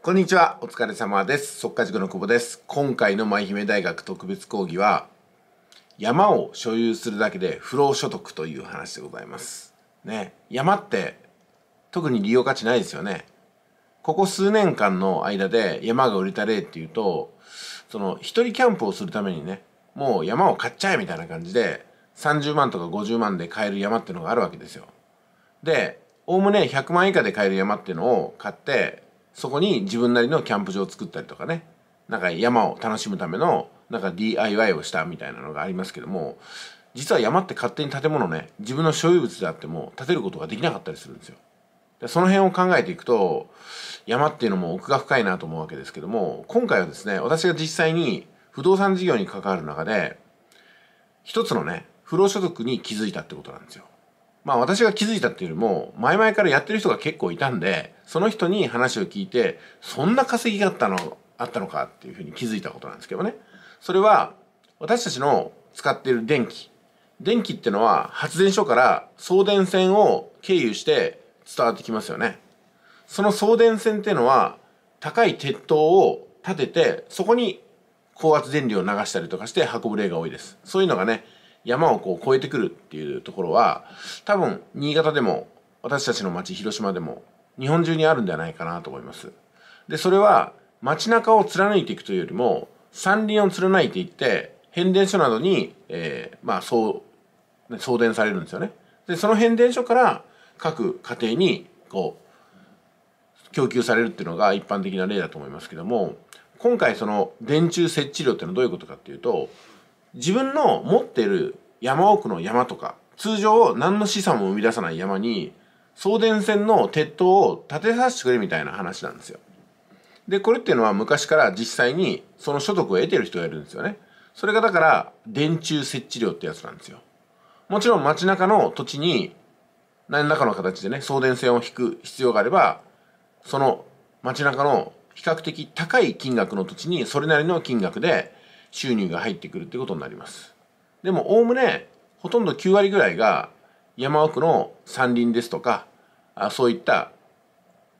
こんにちは、お疲れ様です。速化塾の久保です。今回の舞姫大学特別講義は、山を所有するだけで不労所得という話でございます。ね、山って特に利用価値ないですよね。ここ数年間の間で山が売れた例っていうと、その一人キャンプをするためにね、もう山を買っちゃえみたいな感じで、30万とか50万で買える山っていうのがあるわけですよ。で、おおむね100万以下で買える山っていうのを買って、そこに自分なりのキャンプ場を作ったりとかねなんか山を楽しむためのなんか DIY をしたみたいなのがありますけども実は山って勝手に建物ね自分の所有物であっても建てることができなかったりするんですよ。でその辺を考えていくと山っていうのも奥が深いなと思うわけですけども今回はですね私が実際に不動産事業に関わる中で一つのね不労所得に気づいたってことなんですよ。まあ私が気づいたっていうよりも、前々からやってる人が結構いたんで、その人に話を聞いて、そんな稼ぎがあったの、あったのかっていうふうに気づいたことなんですけどね。それは、私たちの使っている電気。電気ってのは発電所から送電線を経由して伝わってきますよね。その送電線っていうのは、高い鉄塔を立てて、そこに高圧電流を流したりとかして運ぶ例が多いです。そういうのがね、山をこう越えてくるっていうところは多分新潟でも私たちの町広島でも日本中にあるんではないかなと思います。でそれは街中を貫いていくというよりも山林を貫いていって変電所などに、えー、まあそう、送電されるんですよね。でその変電所から各家庭にこう供給されるっていうのが一般的な例だと思いますけども今回その電柱設置量っていうのはどういうことかっていうと自分の持ってる山奥の山とか、通常何の資産も生み出さない山に、送電線の鉄塔を建てさせてくれみたいな話なんですよ。で、これっていうのは昔から実際にその所得を得てる人がいるんですよね。それがだから、電柱設置料ってやつなんですよ。もちろん街中の土地に何らかの形でね、送電線を引く必要があれば、その街中の比較的高い金額の土地にそれなりの金額で収入が入ってくるってことになります。でも、おおむね、ほとんど9割ぐらいが山奥の山林ですとか、あそういった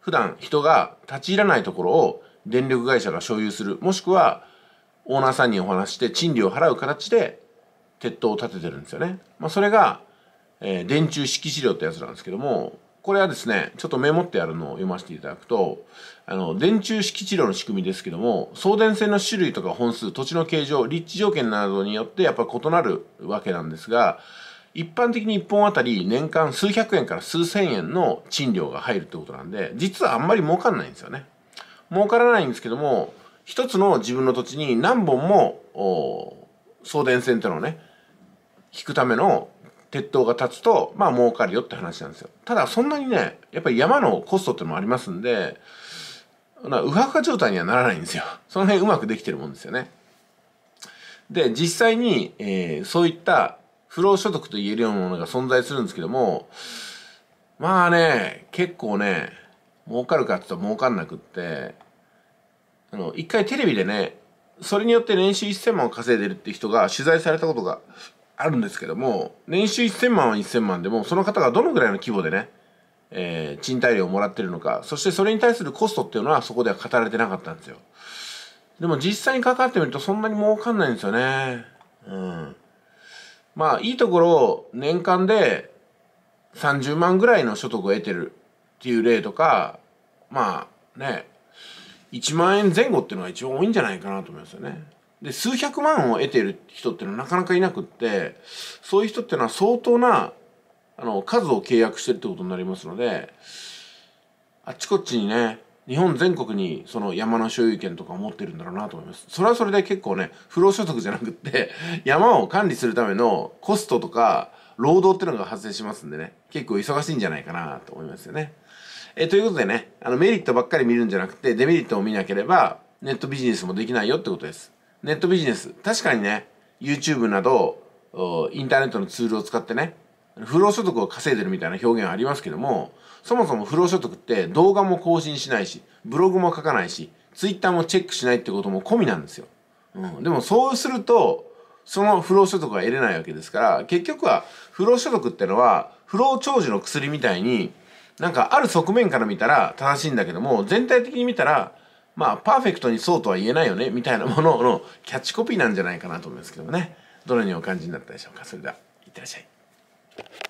普段人が立ち入らないところを電力会社が所有する、もしくはオーナーさんにお話して賃料を払う形で鉄塔を建ててるんですよね。まあ、それが、えー、電柱式資料ってやつなんですけども、これはですね、ちょっとメモってあるのを読ませていただくと、あの、電柱式治療の仕組みですけども、送電線の種類とか本数、土地の形状、立地条件などによってやっぱり異なるわけなんですが、一般的に1本あたり年間数百円から数千円の賃料が入るってことなんで、実はあんまり儲かんないんですよね。儲からないんですけども、一つの自分の土地に何本も、送電線っていうのをね、引くための鉄塔が建つと、まあ儲かるよって話なんですよ。ただそんなにね、やっぱり山のコストってのもありますんで、なうはうか状態にはならないんですよ。その辺うまくできてるもんですよね。で、実際に、えー、そういった不労所得と言えるようなものが存在するんですけども、まあね、結構ね、儲かるかって言ったら儲かんなくって、あの、一回テレビでね、それによって年収1000万を稼いでるって人が取材されたことがあるんですけども、年収1000万は1000万でも、その方がどのぐらいの規模でね、えー、賃貸料をもらってるのか、そしてそれに対するコストっていうのはそこでは語られてなかったんですよ。でも実際に関わってみるとそんなに儲かんないんですよね。うん。まあ、いいところ、年間で30万ぐらいの所得を得てるっていう例とか、まあね、1万円前後っていうのが一番多いんじゃないかなと思いますよね。で数百万を得ている人っていうのはなかなかいなくってそういう人っていうのは相当なあの数を契約してるってことになりますのであっちこっちにね日本全国にその山の所有権とかを持ってるんだろうなと思います。それはそれで結構ね、不労所得じゃなくって、山を管理するためのコストとか、労働っていうのが発生しますんでね、結構忙しいんじゃないかなと思いますよね。え、ということでね、あのメリットばっかり見るんじゃなくて、デメリットを見なければ、ネットビジネスもできないよってことです。ネットビジネス。確かにね、YouTube など、インターネットのツールを使ってね、不労所得を稼いでるみたいな表現ありますけども、そもそも不労所得って動画も更新しないし、ブログも書かないし、Twitter もチェックしないってことも込みなんですよ。うん。でもそうすると、その不労所得は得れないわけですから、結局は不労所得ってのは、不労長寿の薬みたいに、なんかある側面から見たら正しいんだけども、全体的に見たら、まあ、パーフェクトにそうとは言えないよね、みたいなもののキャッチコピーなんじゃないかなと思いますけどもね。どのようにお感じになったでしょうか。それでは、いってらっしゃい。